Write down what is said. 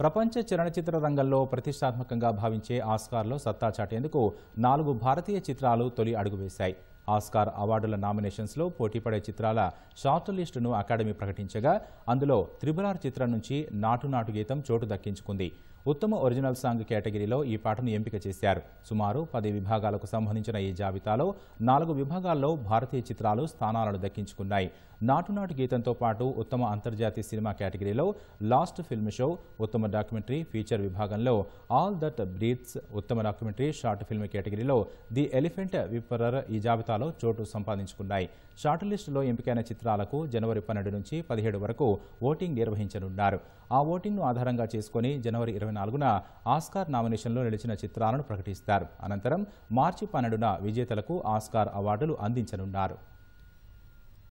ప్రపంచ చలనచిత్ర రంగంలో ప్రతిష్టాత్మకంగా భావించే ఆస్కార్లో సత్తా చాటేందుకు నాలుగు భారతీయ చిత్రాలు తొలి అడుగు వేశాయి ఆస్కార్ అవార్డుల నామినేషన్స్లో పోటీపడే చిత్రాల షార్ట్ లిస్టును అకాడమీ ప్రకటించగా అందులో త్రిబులార్ చిత్రం నుంచి నాటు నాటు గీతం చోటు దక్కించుకుంది ఉత్తమ ఒరిజినల్ సాంగ్ కేటగిరీలో ఈ పాటను ఎంపిక చేశారు సుమారు పది విభాగాలకు సంబంధించిన ఈ జాబితాలో నాలుగు విభాగాల్లో భారతీయ చిత్రాలు స్థానాలను దక్కించుకున్నాయి నాటునాటు గీతంతో పాటు ఉత్తమ అంతర్జాతీయ సినిమా కేటగిరీలో లాస్ట్ ఫిల్మ్ షో ఉత్తమ డాక్యుమెంటరీ ఫీచర్ విభాగంలో ఆల్ దట్ బ్రీత్స్ ఉత్తమ డాక్యుమెంటరీ షార్ట్ ఫిల్మ్ కేటగిరీలో ది ఎలిఫెంట్ విపరర్ ఈ జాబితా జాబితాలో చోటు సంపాదించుకున్నాయి షార్ట్ లిస్టులో ఎంపికైన చిత్రాలకు జనవరి పన్నెండు నుంచి పదిహేడు వరకు ఓటింగ్ నిర్వహించనున్నారు ఆ ఓటింగ్ను ఆధారంగా చేసుకుని జనవరి ఇరవై నాలుగున ఆస్కార్ నామినేషన్లో నిలిచిన చిత్రాలను ప్రకటిస్తారు అనంతరం మార్చి పన్నెండున విజేతలకు ఆస్కార్ అవార్డులు అందించనున్నారు